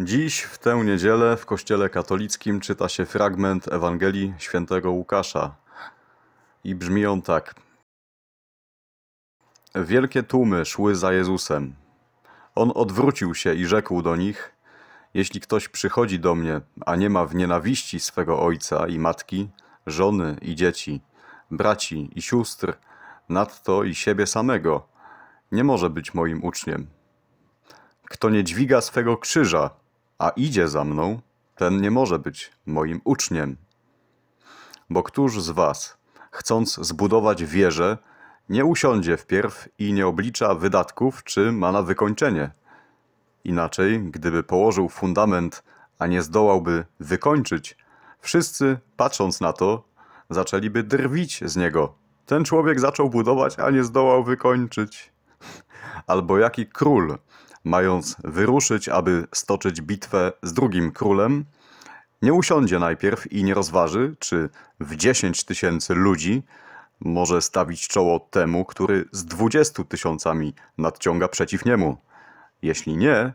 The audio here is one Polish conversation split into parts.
Dziś, w tę niedzielę, w Kościele Katolickim czyta się fragment Ewangelii świętego Łukasza. I brzmi on tak. Wielkie tłumy szły za Jezusem. On odwrócił się i rzekł do nich: Jeśli ktoś przychodzi do mnie, a nie ma w nienawiści swego ojca i matki, żony i dzieci, braci i sióstr, nadto i siebie samego, nie może być moim uczniem. Kto nie dźwiga swego krzyża a idzie za mną, ten nie może być moim uczniem. Bo któż z was, chcąc zbudować wieżę, nie usiądzie wpierw i nie oblicza wydatków, czy ma na wykończenie? Inaczej, gdyby położył fundament, a nie zdołałby wykończyć, wszyscy, patrząc na to, zaczęliby drwić z niego. Ten człowiek zaczął budować, a nie zdołał wykończyć. Albo jaki król, mając wyruszyć, aby stoczyć bitwę z drugim królem, nie usiądzie najpierw i nie rozważy, czy w 10 tysięcy ludzi może stawić czoło temu, który z 20 tysiącami nadciąga przeciw niemu. Jeśli nie,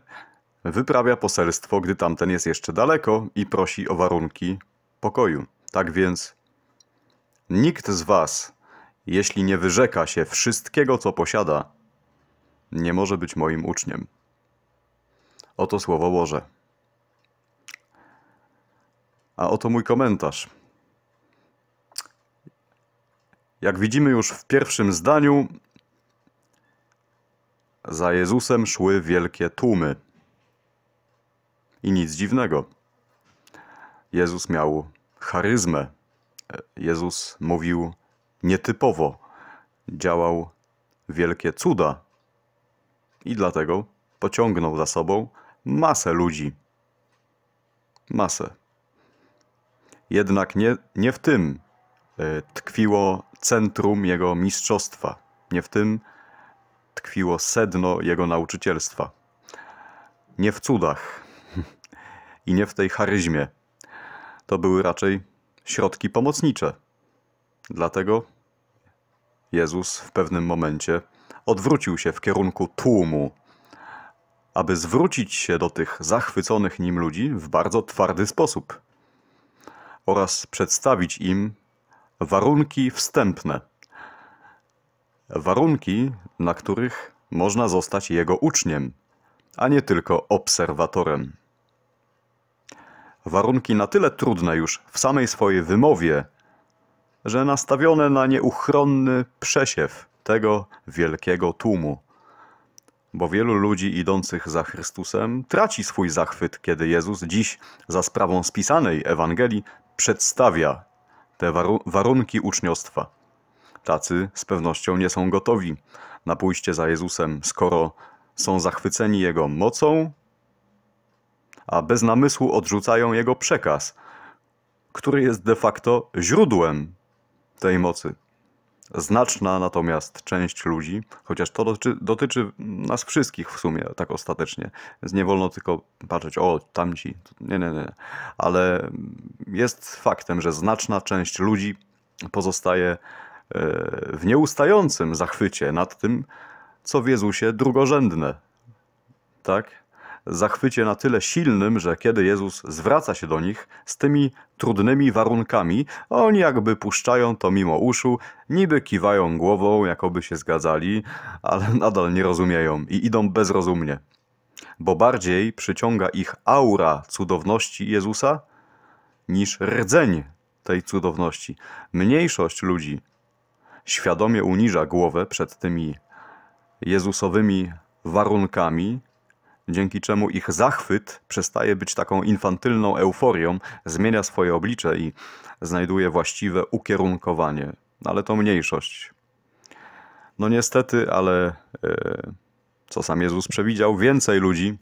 wyprawia poselstwo, gdy tamten jest jeszcze daleko i prosi o warunki pokoju. Tak więc nikt z was, jeśli nie wyrzeka się wszystkiego, co posiada, nie może być moim uczniem. Oto słowo Boże. A oto mój komentarz. Jak widzimy już w pierwszym zdaniu, za Jezusem szły wielkie tłumy. I nic dziwnego. Jezus miał charyzmę. Jezus mówił nietypowo. Działał wielkie cuda. I dlatego pociągnął za sobą masę ludzi. Masę. Jednak nie, nie w tym e, tkwiło centrum jego mistrzostwa, nie w tym tkwiło sedno jego nauczycielstwa. Nie w cudach i nie w tej charyzmie. To były raczej środki pomocnicze. Dlatego Jezus w pewnym momencie odwrócił się w kierunku tłumu aby zwrócić się do tych zachwyconych nim ludzi w bardzo twardy sposób oraz przedstawić im warunki wstępne. Warunki, na których można zostać jego uczniem, a nie tylko obserwatorem. Warunki na tyle trudne już w samej swojej wymowie, że nastawione na nieuchronny przesiew tego wielkiego tłumu bo wielu ludzi idących za Chrystusem traci swój zachwyt, kiedy Jezus dziś za sprawą spisanej Ewangelii przedstawia te waru warunki uczniostwa. Tacy z pewnością nie są gotowi na pójście za Jezusem, skoro są zachwyceni Jego mocą, a bez namysłu odrzucają Jego przekaz, który jest de facto źródłem tej mocy. Znaczna natomiast część ludzi, chociaż to dotyczy, dotyczy, nas wszystkich w sumie tak ostatecznie, więc nie wolno tylko patrzeć, o tamci, nie, nie, nie, ale jest faktem, że znaczna część ludzi pozostaje e, w nieustającym zachwycie nad tym, co w Jezusie drugorzędne. Tak? zachwycie na tyle silnym, że kiedy Jezus zwraca się do nich z tymi trudnymi warunkami, oni jakby puszczają to mimo uszu, niby kiwają głową, jakoby się zgadzali, ale nadal nie rozumieją i idą bezrozumnie. Bo bardziej przyciąga ich aura cudowności Jezusa niż rdzeń tej cudowności. Mniejszość ludzi świadomie uniża głowę przed tymi Jezusowymi warunkami, dzięki czemu ich zachwyt przestaje być taką infantylną euforią, zmienia swoje oblicze i znajduje właściwe ukierunkowanie. No ale to mniejszość. No niestety, ale e, co sam Jezus przewidział, więcej ludzi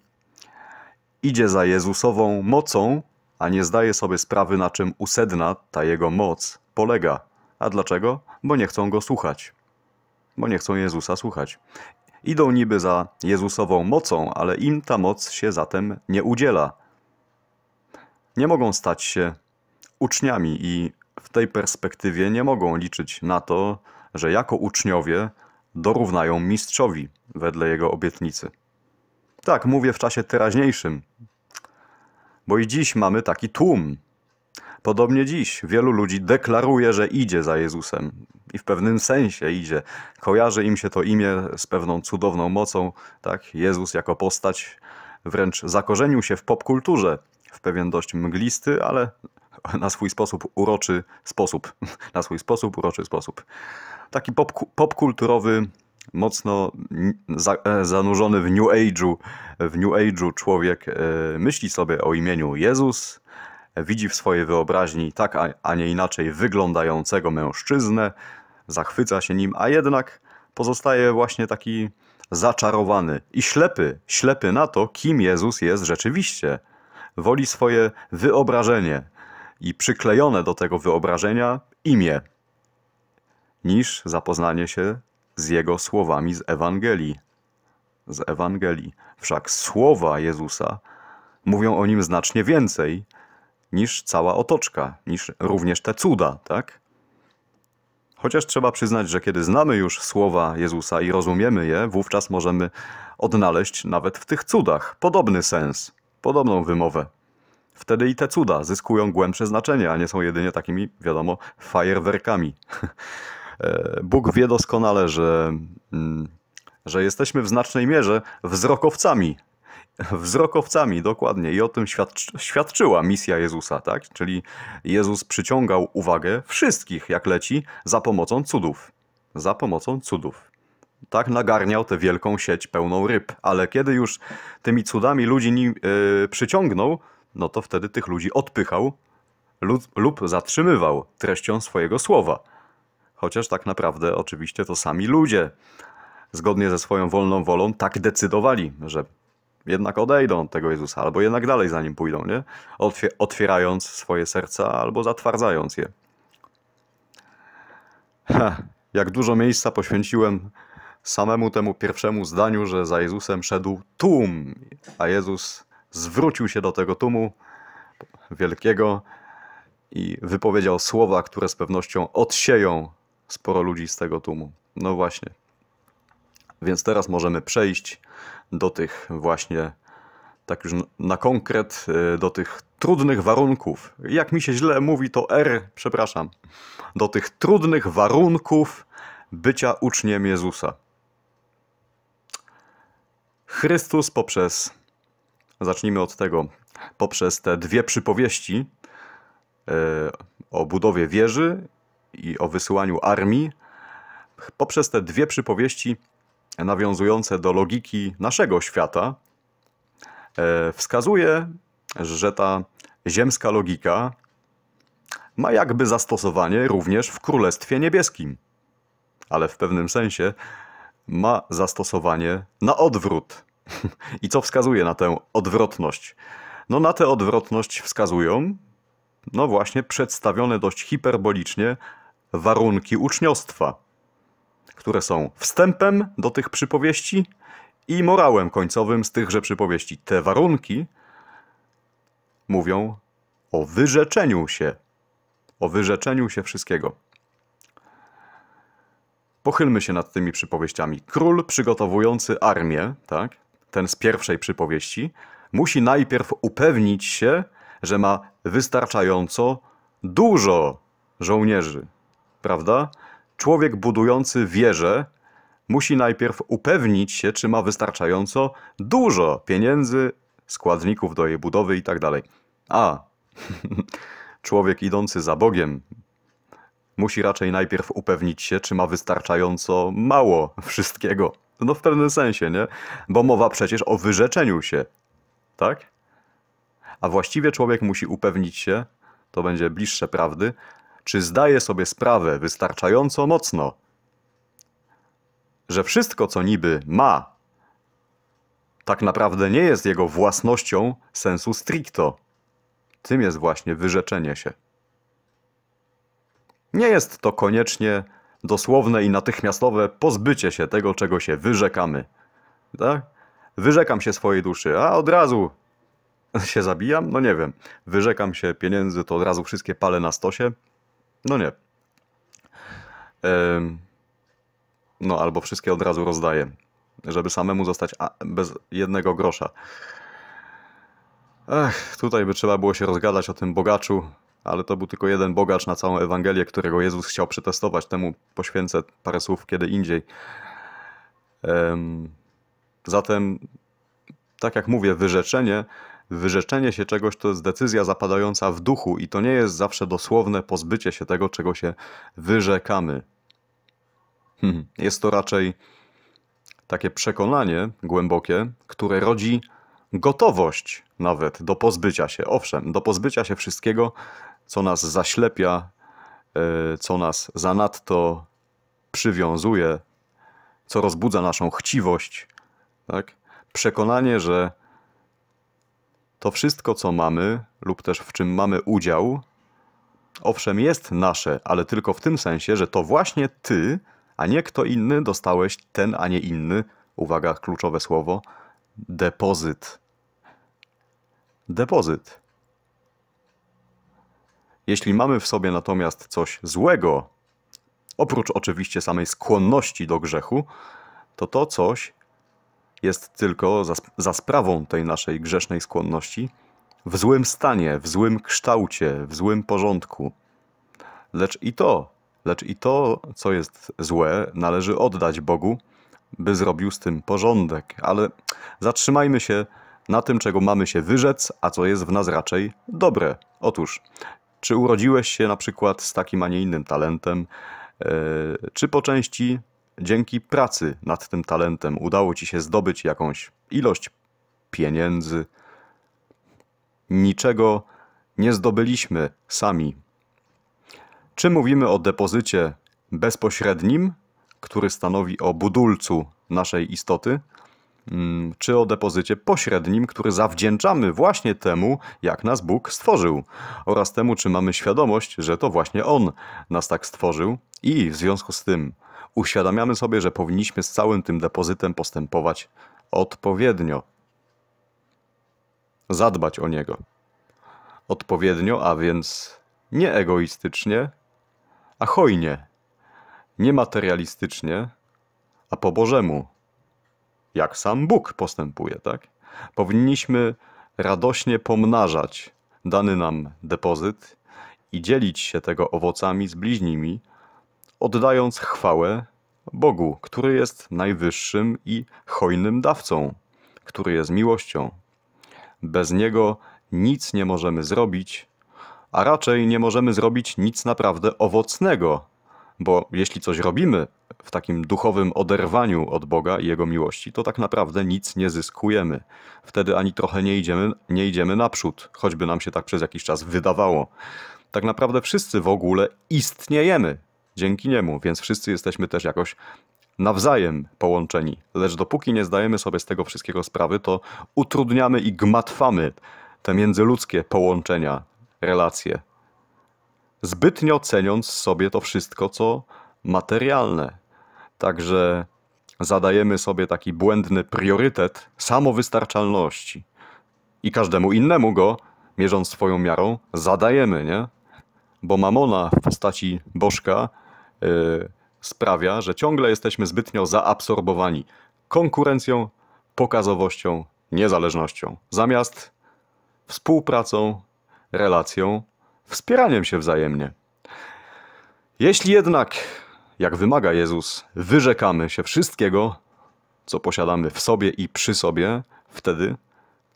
idzie za Jezusową mocą, a nie zdaje sobie sprawy, na czym usedna ta jego moc polega. A dlaczego? Bo nie chcą go słuchać. Bo nie chcą Jezusa słuchać. Idą niby za Jezusową mocą, ale im ta moc się zatem nie udziela. Nie mogą stać się uczniami i w tej perspektywie nie mogą liczyć na to, że jako uczniowie dorównają mistrzowi wedle jego obietnicy. Tak, mówię w czasie teraźniejszym, bo i dziś mamy taki tłum, Podobnie dziś wielu ludzi deklaruje, że idzie za Jezusem i w pewnym sensie idzie. Kojarzy im się to imię z pewną cudowną mocą, tak? Jezus jako postać wręcz zakorzenił się w popkulturze w pewien dość mglisty, ale na swój sposób uroczy sposób. Na swój sposób uroczy sposób. Taki pop, popkulturowy, mocno za, e, zanurzony w New Age'u, w New Age'u człowiek e, myśli sobie o imieniu Jezus, widzi w swojej wyobraźni tak, a nie inaczej wyglądającego mężczyznę, zachwyca się nim, a jednak pozostaje właśnie taki zaczarowany i ślepy, ślepy na to, kim Jezus jest rzeczywiście. Woli swoje wyobrażenie i przyklejone do tego wyobrażenia imię, niż zapoznanie się z jego słowami z Ewangelii. Z Ewangelii. Wszak słowa Jezusa mówią o nim znacznie więcej niż cała otoczka, niż również te cuda, tak? Chociaż trzeba przyznać, że kiedy znamy już słowa Jezusa i rozumiemy je, wówczas możemy odnaleźć nawet w tych cudach podobny sens, podobną wymowę. Wtedy i te cuda zyskują głębsze znaczenie, a nie są jedynie takimi, wiadomo, fajerwerkami. E, Bóg wie doskonale, że, mm, że jesteśmy w znacznej mierze wzrokowcami Wzrokowcami, dokładnie. I o tym świadczy, świadczyła misja Jezusa, tak? Czyli Jezus przyciągał uwagę wszystkich, jak leci, za pomocą cudów. Za pomocą cudów. Tak nagarniał tę wielką sieć pełną ryb. Ale kiedy już tymi cudami ludzi nim, yy, e, przyciągnął, no to wtedy tych ludzi odpychał lub, lub zatrzymywał treścią swojego słowa. Chociaż tak naprawdę oczywiście to sami ludzie, zgodnie ze swoją wolną wolą, tak decydowali, że jednak odejdą od tego Jezusa, albo jednak dalej za nim pójdą, nie? otwierając swoje serca albo zatwardzając je. Ha, jak dużo miejsca poświęciłem samemu temu pierwszemu zdaniu, że za Jezusem szedł tłum, a Jezus zwrócił się do tego tłumu wielkiego i wypowiedział słowa, które z pewnością odsieją sporo ludzi z tego tłumu. No właśnie. Więc teraz możemy przejść do tych właśnie, tak już na konkret, y, do tych trudnych warunków. Jak mi się źle mówi, to R, przepraszam, do tych trudnych warunków bycia uczniem Jezusa. Chrystus poprzez, zacznijmy od tego, poprzez te dwie przypowieści y, o budowie wieży i o wysyłaniu armii, poprzez te dwie przypowieści nawiązujące do logiki naszego świata, e, wskazuje, że ta ziemska logika ma jakby zastosowanie również w Królestwie Niebieskim, ale w pewnym sensie ma zastosowanie na odwrót. I co wskazuje na tę odwrotność? No na tę odwrotność wskazują, no właśnie, przedstawione dość hiperbolicznie warunki uczniostwa które są wstępem do tych przypowieści i morałem końcowym z tychże przypowieści. Te warunki mówią o wyrzeczeniu się, o wyrzeczeniu się wszystkiego. Pochylmy się nad tymi przypowieściami. Król przygotowujący armię, tak, ten z pierwszej przypowieści, musi najpierw upewnić się, że ma wystarczająco dużo żołnierzy, prawda? człowiek budujący wieżę musi najpierw upewnić się, czy ma wystarczająco dużo pieniędzy, składników do jej budowy itd. Tak A człowiek idący za Bogiem musi raczej najpierw upewnić się, czy ma wystarczająco mało wszystkiego. No w pewnym sensie, nie? Bo mowa przecież o wyrzeczeniu się, tak? A właściwie człowiek musi upewnić się, to będzie bliższe prawdy, czy zdaje sobie sprawę wystarczająco mocno, że wszystko, co niby ma, tak naprawdę nie jest jego własnością sensu stricto. Tym jest właśnie wyrzeczenie się. Nie jest to koniecznie dosłowne i natychmiastowe pozbycie się tego, czego się wyrzekamy. Tak? Wyrzekam się swojej duszy, a od razu się zabijam? No nie wiem. Wyrzekam się pieniędzy, to od razu wszystkie palę na stosie. No nie. No albo wszystkie od razu rozdaję, żeby samemu zostać bez jednego grosza. Ech, tutaj by trzeba było się rozgadać o tym bogaczu, ale to był tylko jeden bogacz na całą Ewangelię, którego Jezus chciał przetestować. Temu poświęcę parę słów kiedy indziej. Zatem, tak jak mówię, wyrzeczenie Wyrzeczenie się czegoś to jest decyzja zapadająca w duchu i to nie jest zawsze dosłowne pozbycie się tego, czego się wyrzekamy. Hmm, jest to raczej takie przekonanie głębokie, które rodzi gotowość nawet do pozbycia się, owszem, do pozbycia się wszystkiego, co nas zaślepia, e, co nas zanadto przywiązuje, co rozbudza naszą chciwość. Tak? Przekonanie, że to wszystko, co mamy, lub też w czym mamy udział, owszem, jest nasze, ale tylko w tym sensie, że to właśnie ty, a nie kto inny, dostałeś ten, a nie inny, uwaga, kluczowe słowo, depozyt. Depozyt. Jeśli mamy w sobie natomiast coś złego, oprócz oczywiście samej skłonności do grzechu, to to coś jest tylko za, za sprawą tej naszej grzesznej skłonności w złym stanie, w złym kształcie, w złym porządku. Lecz i to, lecz i to, co jest złe, należy oddać Bogu, by zrobił z tym porządek. Ale zatrzymajmy się na tym, czego mamy się wyrzec, a co jest w nas raczej dobre. Otóż, czy urodziłeś się na przykład z takim, a nie innym talentem, e, czy po części dzięki pracy nad tym talentem udało ci się zdobyć jakąś ilość pieniędzy. Niczego nie zdobyliśmy sami. Czy mówimy o depozycie bezpośrednim, który stanowi o budulcu naszej istoty, mm, czy o depozycie pośrednim, który zawdzięczamy właśnie temu, jak nas Bóg stworzył, oraz temu, czy mamy świadomość, że to właśnie On nas tak stworzył i w związku z tym uświadamiamy sobie, że powinniśmy z całym tym depozytem postępować odpowiednio. Zadbać o niego. Odpowiednio, a więc nie egoistycznie, a hojnie, niematerialistycznie, a po Bożemu, jak sam Bóg postępuje, tak? Powinniśmy radośnie pomnażać dany nam depozyt i dzielić się tego owocami z bliźnimi, oddając chwałę Bogu, który jest najwyższym i hojnym dawcą, który jest miłością. Bez Niego nic nie możemy zrobić, a raczej nie możemy zrobić nic naprawdę owocnego, bo jeśli coś robimy w takim duchowym oderwaniu od Boga i Jego miłości, to tak naprawdę nic nie zyskujemy. Wtedy ani trochę nie idziemy, nie idziemy naprzód, choćby nam się tak przez jakiś czas wydawało. Tak naprawdę wszyscy w ogóle istniejemy, dzięki niemu, więc wszyscy jesteśmy też jakoś nawzajem połączeni. Lecz dopóki nie zdajemy sobie z tego wszystkiego sprawy, to utrudniamy i gmatwamy te międzyludzkie połączenia, relacje. Zbytnio ceniąc sobie to wszystko, co materialne. Także zadajemy sobie taki błędny priorytet samowystarczalności. I każdemu innemu go, mierząc swoją miarą, zadajemy, nie? Bo mamona w postaci bożka Y, sprawia, że ciągle jesteśmy zbytnio zaabsorbowani konkurencją, pokazowością, niezależnością, zamiast współpracą, relacją, wspieraniem się wzajemnie. Jeśli jednak, jak wymaga Jezus, wyrzekamy się wszystkiego, co posiadamy w sobie i przy sobie, wtedy,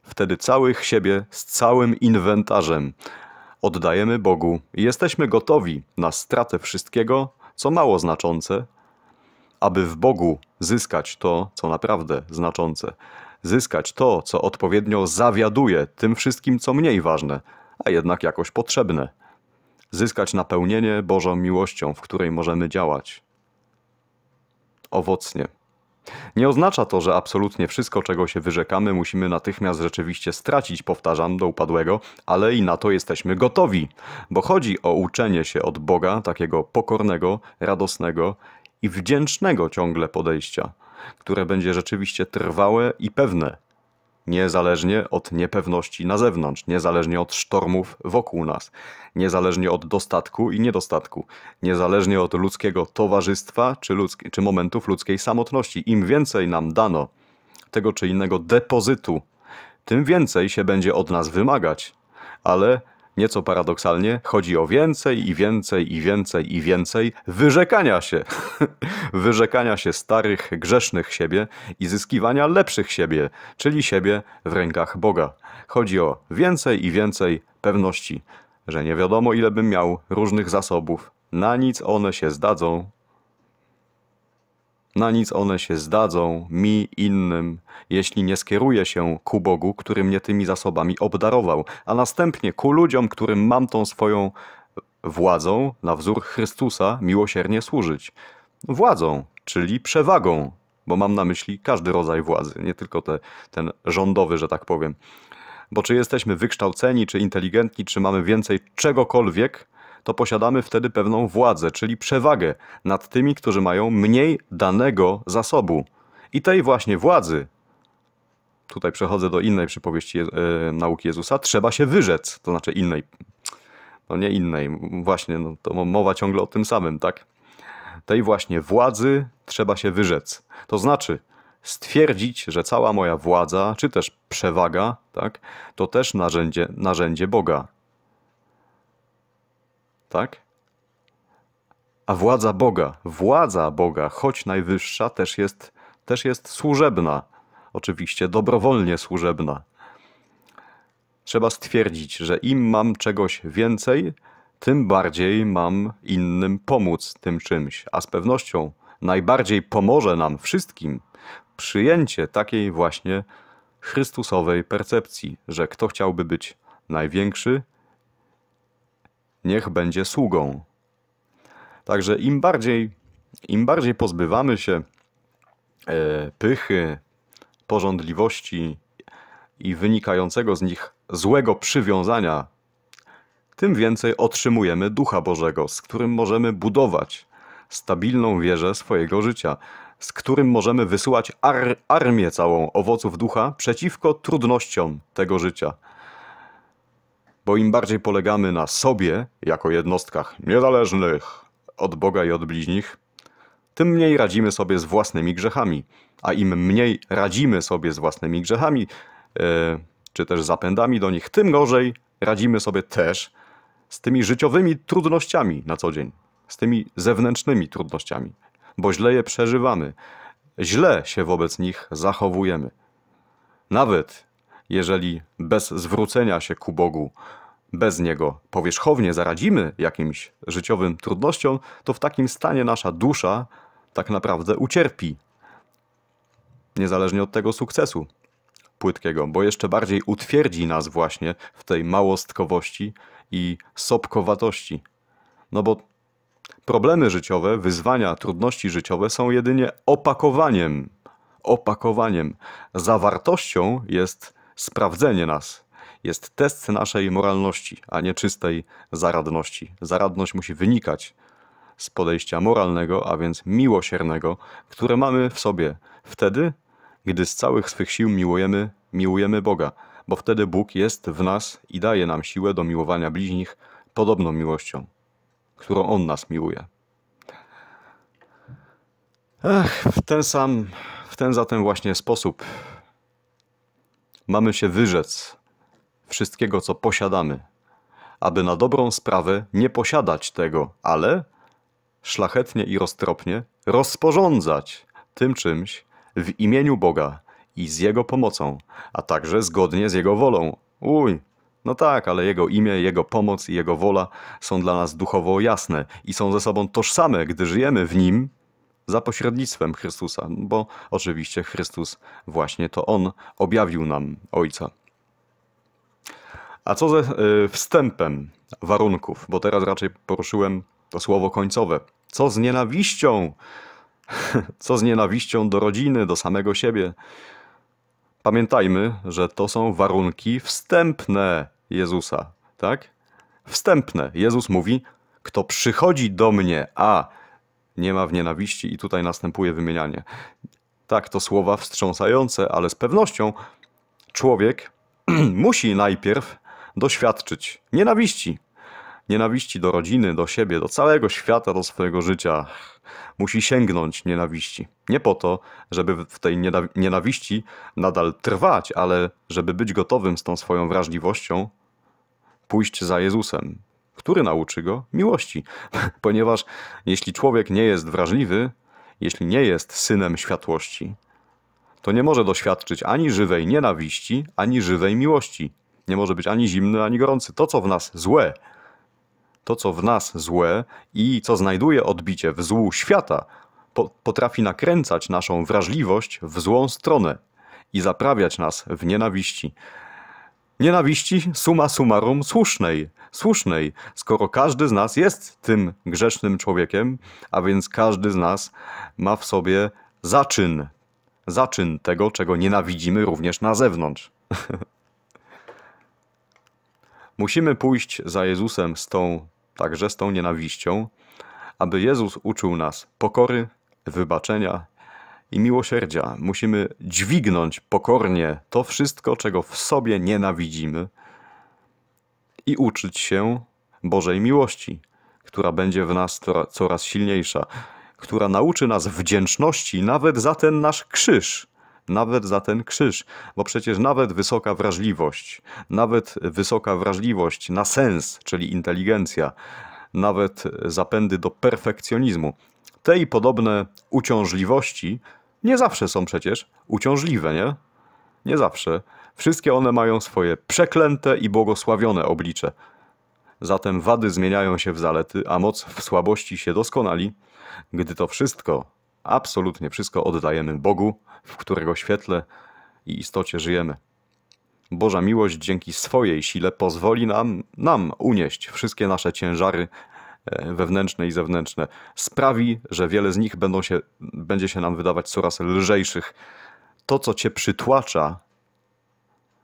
wtedy całych siebie z całym inwentarzem oddajemy Bogu i jesteśmy gotowi na stratę wszystkiego, co mało znaczące, aby w Bogu zyskać to, co naprawdę znaczące, zyskać to, co odpowiednio zawiaduje tym wszystkim, co mniej ważne, a jednak jakoś potrzebne, zyskać napełnienie Bożą miłością, w której możemy działać owocnie. Nie oznacza to, że absolutnie wszystko, czego się wyrzekamy, musimy natychmiast rzeczywiście stracić, powtarzam, do upadłego, ale i na to jesteśmy gotowi, bo chodzi o uczenie się od Boga, takiego pokornego, radosnego i wdzięcznego ciągle podejścia, które będzie rzeczywiście trwałe i pewne, niezależnie od niepewności na zewnątrz, niezależnie od sztormów wokół nas, niezależnie od dostatku i niedostatku, niezależnie od ludzkiego towarzystwa czy, ludzki, czy momentów ludzkiej samotności. Im więcej nam dano tego czy innego depozytu, tym więcej się będzie od nas wymagać, ale Nieco paradoksalnie chodzi o więcej i więcej i więcej i więcej wyrzekania się. wyrzekania się starych, grzesznych siebie i zyskiwania lepszych siebie, czyli siebie w rękach Boga. Chodzi o więcej i więcej pewności, że nie wiadomo ile bym miał różnych zasobów. Na nic one się zdadzą, na nic one się zdadzą, mi, innym, jeśli nie skieruję się ku Bogu, który mnie tymi zasobami obdarował, a następnie ku ludziom, którym mam tą swoją władzą, na wzór Chrystusa, miłosiernie służyć. Władzą, czyli przewagą, bo mam na myśli każdy rodzaj władzy, nie tylko te, ten rządowy, że tak powiem. Bo czy jesteśmy wykształceni, czy inteligentni, czy mamy więcej czegokolwiek, to posiadamy wtedy pewną władzę, czyli przewagę nad tymi, którzy mają mniej danego zasobu. I tej właśnie władzy, tutaj przechodzę do innej przypowieści e, nauki Jezusa, trzeba się wyrzec, to znaczy innej, no nie innej, właśnie, no to mowa ciągle o tym samym, tak? Tej właśnie władzy trzeba się wyrzec. To znaczy, stwierdzić, że cała moja władza, czy też przewaga, tak, to też narzędzie, narzędzie Boga tak? A władza Boga, władza Boga, choć najwyższa, też jest, też jest służebna. Oczywiście dobrowolnie służebna. Trzeba stwierdzić, że im mam czegoś więcej, tym bardziej mam innym pomóc tym czymś, a z pewnością najbardziej pomoże nam wszystkim przyjęcie takiej właśnie Chrystusowej percepcji, że kto chciałby być największy, niech będzie sługą. Także im bardziej, im bardziej pozbywamy się e, pychy, porządliwości i wynikającego z nich złego przywiązania, tym więcej otrzymujemy Ducha Bożego, z którym możemy budować stabilną wieżę swojego życia, z którym możemy wysyłać ar- armię całą owoców ducha przeciwko trudnościom tego życia bo im bardziej polegamy na sobie, jako jednostkach niezależnych od Boga i od bliźnich, tym mniej radzimy sobie z własnymi grzechami. A im mniej radzimy sobie z własnymi grzechami, e, czy też zapędami do nich, tym gorzej radzimy sobie też z tymi życiowymi trudnościami na co dzień, z tymi zewnętrznymi trudnościami, bo źle je przeżywamy, źle się wobec nich zachowujemy. Nawet jeżeli bez zwrócenia się ku Bogu, bez Niego powierzchownie zaradzimy jakimś życiowym trudnościom, to w takim stanie nasza dusza tak naprawdę ucierpi. Niezależnie od tego sukcesu płytkiego, bo jeszcze bardziej utwierdzi nas właśnie w tej małostkowości i sopkowatości. No bo problemy życiowe, wyzwania, trudności życiowe są jedynie opakowaniem opakowaniem. Zawartością jest sprawdzenie nas jest test naszej moralności, a nie czystej zaradności. Zaradność musi wynikać z podejścia moralnego, a więc miłosiernego, które mamy w sobie wtedy, gdy z całych swych sił miłujemy, miłujemy Boga, bo wtedy Bóg jest w nas i daje nam siłę do miłowania bliźnich podobną miłością, którą On nas miłuje. Ach, w ten sam, w ten zatem właśnie sposób mamy się wyrzec wszystkiego, co posiadamy, aby na dobrą sprawę nie posiadać tego, ale szlachetnie i roztropnie rozporządzać tym czymś w imieniu Boga i z Jego pomocą, a także zgodnie z Jego wolą. Uj, no tak, ale Jego imię, Jego pomoc i Jego wola są dla nas duchowo jasne i są ze sobą tożsame, gdy żyjemy w Nim za pośrednictwem Chrystusa, bo oczywiście Chrystus właśnie to On objawił nam Ojca. A co ze e, wstępem warunków? Bo teraz raczej poruszyłem to słowo końcowe. Co z nienawiścią? Co z nienawiścią do rodziny, do samego siebie? Pamiętajmy, że to są warunki wstępne Jezusa, tak? Wstępne. Jezus mówi: Kto przychodzi do mnie, a nie ma w nienawiści i tutaj następuje wymienianie. Tak, to słowa wstrząsające, ale z pewnością człowiek musi najpierw doświadczyć nienawiści. Nienawiści do rodziny, do siebie, do całego świata, do swojego życia. Musi sięgnąć nienawiści. Nie po to, żeby w tej nienawiści nadal trwać, ale żeby być gotowym z tą swoją wrażliwością, pójść za Jezusem, który nauczy go miłości. Ponieważ jeśli człowiek nie jest wrażliwy, jeśli nie jest synem światłości, to nie może doświadczyć ani żywej nienawiści, ani żywej miłości. Nie może być ani zimny, ani gorący. To, co w nas złe, to, co w nas złe i co znajduje odbicie w złu świata, po potrafi nakręcać naszą wrażliwość w złą stronę i zaprawiać nas w nienawiści. Nienawiści suma summarum słusznej, słusznej, skoro każdy z nas jest tym grzesznym człowiekiem, a więc każdy z nas ma w sobie zaczyn, zaczyn tego, czego nienawidzimy również na zewnątrz. Musimy pójść za Jezusem z tą, także z tą nienawiścią, aby Jezus uczył nas pokory, wybaczenia, i miłosierdzia. Musimy dźwignąć pokornie to wszystko, czego w sobie nienawidzimy i uczyć się Bożej miłości, która będzie w nas coraz silniejsza, która nauczy nas wdzięczności nawet za ten nasz krzyż. Nawet za ten krzyż, bo przecież nawet wysoka wrażliwość, nawet wysoka wrażliwość na sens, czyli inteligencja, nawet zapędy do perfekcjonizmu, te i podobne uciążliwości nie zawsze są przecież uciążliwe, nie? Nie zawsze. Wszystkie one mają swoje przeklęte i błogosławione oblicze. Zatem wady zmieniają się w zalety, a moc w słabości się doskonali, gdy to wszystko, absolutnie wszystko oddajemy Bogu, w którego świetle i istocie żyjemy. Boża miłość dzięki swojej sile pozwoli nam, nam unieść wszystkie nasze ciężary E, wewnętrzne i zewnętrzne, sprawi, że wiele z nich będą się, będzie się nam wydawać coraz lżejszych. To, co cię przytłacza,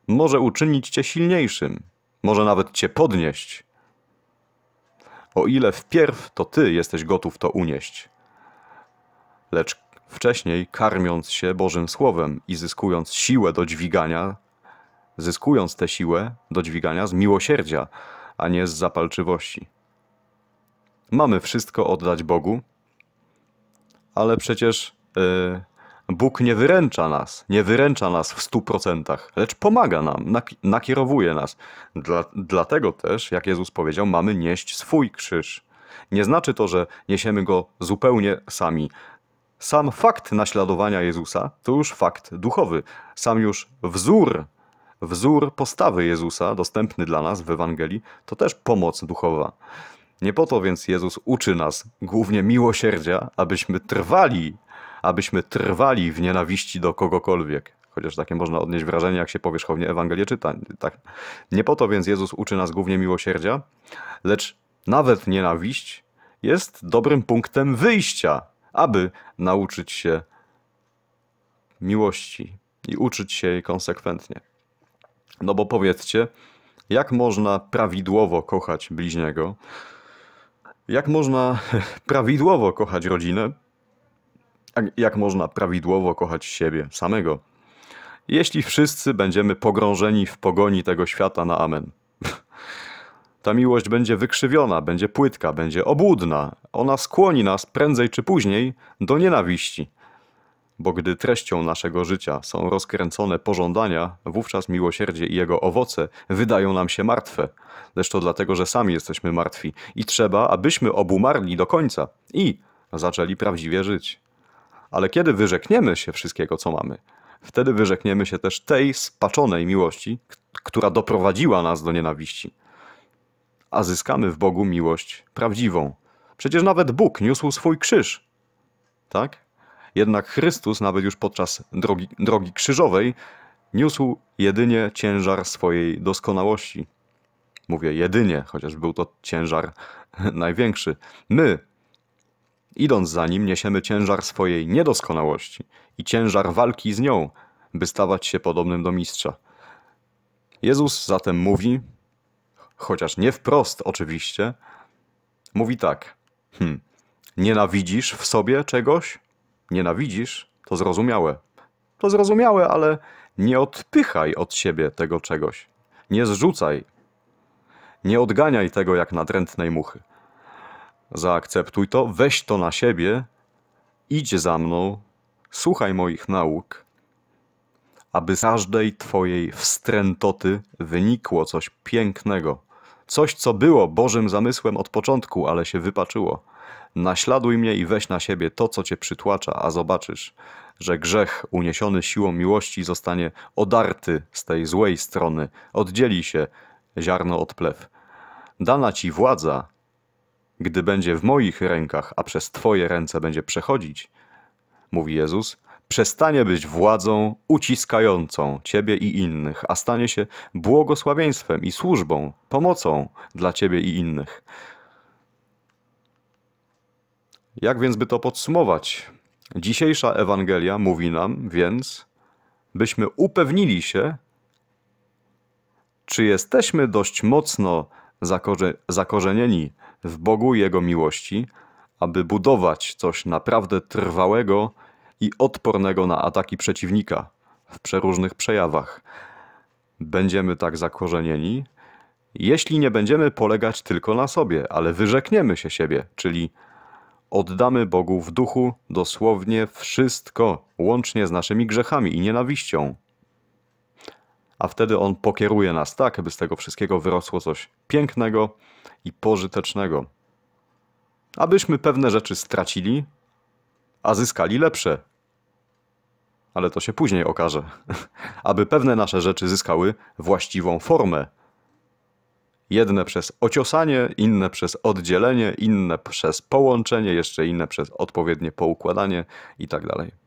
może uczynić cię silniejszym, może nawet cię podnieść. O ile wpierw to ty jesteś gotów to unieść. Lecz wcześniej, karmiąc się Bożym Słowem i zyskując siłę do dźwigania, zyskując tę siłę do dźwigania z miłosierdzia, a nie z zapalczywości mamy wszystko oddać Bogu, ale przecież y, Bóg nie wyręcza nas, nie wyręcza nas w stu procentach, lecz pomaga nam, nakierowuje nas. Dla, dlatego też, jak Jezus powiedział, mamy nieść swój krzyż. Nie znaczy to, że niesiemy go zupełnie sami. Sam fakt naśladowania Jezusa to już fakt duchowy, sam już wzór, wzór postawy Jezusa dostępny dla nas w Ewangelii to też pomoc duchowa. Nie po to więc Jezus uczy nas głównie miłosierdzia, abyśmy trwali, abyśmy trwali w nienawiści do kogokolwiek. Chociaż takie można odnieść wrażenie, jak się powierzchownie Ewangelię czyta. Tak. Nie po to więc Jezus uczy nas głównie miłosierdzia, lecz nawet nienawiść jest dobrym punktem wyjścia, aby nauczyć się miłości i uczyć się jej konsekwentnie. No bo powiedzcie, jak można prawidłowo kochać bliźniego, jak można prawidłowo kochać rodzinę? Jak można prawidłowo kochać siebie samego? Jeśli wszyscy będziemy pogrążeni w pogoni tego świata na amen. Ta miłość będzie wykrzywiona, będzie płytka, będzie obłudna. Ona skłoni nas prędzej czy później do nienawiści bo gdy treścią naszego życia są rozkręcone pożądania, wówczas miłosierdzie i jego owoce wydają nam się martwe. Lecz to dlatego, że sami jesteśmy martwi i trzeba, abyśmy obumarli do końca i zaczęli prawdziwie żyć. Ale kiedy wyrzekniemy się wszystkiego, co mamy, wtedy wyrzekniemy się też tej spaczonej miłości, która doprowadziła nas do nienawiści. A zyskamy w Bogu miłość prawdziwą. Przecież nawet Bóg niósł swój krzyż. Tak? Jednak Chrystus, nawet już podczas drogi, drogi krzyżowej, niósł jedynie ciężar swojej doskonałości. Mówię jedynie, chociaż był to ciężar największy. My, idąc za nim, niesiemy ciężar swojej niedoskonałości i ciężar walki z nią, by stawać się podobnym do mistrza. Jezus zatem mówi, chociaż nie wprost oczywiście, mówi tak: hmm, Nienawidzisz w sobie czegoś? nienawidzisz, to zrozumiałe. To zrozumiałe, ale nie odpychaj od siebie tego czegoś. Nie zrzucaj. Nie odganiaj tego jak nadrętnej muchy. Zaakceptuj to, weź to na siebie, idź za mną, słuchaj moich nauk, aby z każdej Twojej wstrętoty wynikło coś pięknego, coś, co było Bożym zamysłem od początku, ale się wypaczyło. Naśladuj mnie i weź na siebie to, co cię przytłacza, a zobaczysz, że grzech uniesiony siłą miłości zostanie odarty z tej złej strony, oddzieli się ziarno od plew. Dana ci władza, gdy będzie w moich rękach, a przez Twoje ręce będzie przechodzić, mówi Jezus, przestanie być władzą uciskającą Ciebie i innych, a stanie się błogosławieństwem i służbą, pomocą dla Ciebie i innych. Jak więc by to podsumować? Dzisiejsza Ewangelia mówi nam więc, byśmy upewnili się, czy jesteśmy dość mocno zakorzenieni w Bogu i Jego miłości, aby budować coś naprawdę trwałego i odpornego na ataki przeciwnika w przeróżnych przejawach. Będziemy tak zakorzenieni, jeśli nie będziemy polegać tylko na sobie, ale wyrzekniemy się siebie, czyli oddamy Bogu w duchu dosłownie wszystko, łącznie z naszymi grzechami i nienawiścią. A wtedy On pokieruje nas tak, aby z tego wszystkiego wyrosło coś pięknego i pożytecznego. Abyśmy pewne rzeczy stracili, a zyskali lepsze. Ale to się później okaże. Aby pewne nasze rzeczy zyskały właściwą formę, Jedne przez ociosanie, inne przez oddzielenie, inne przez połączenie, jeszcze inne przez odpowiednie poukładanie i tak dalej.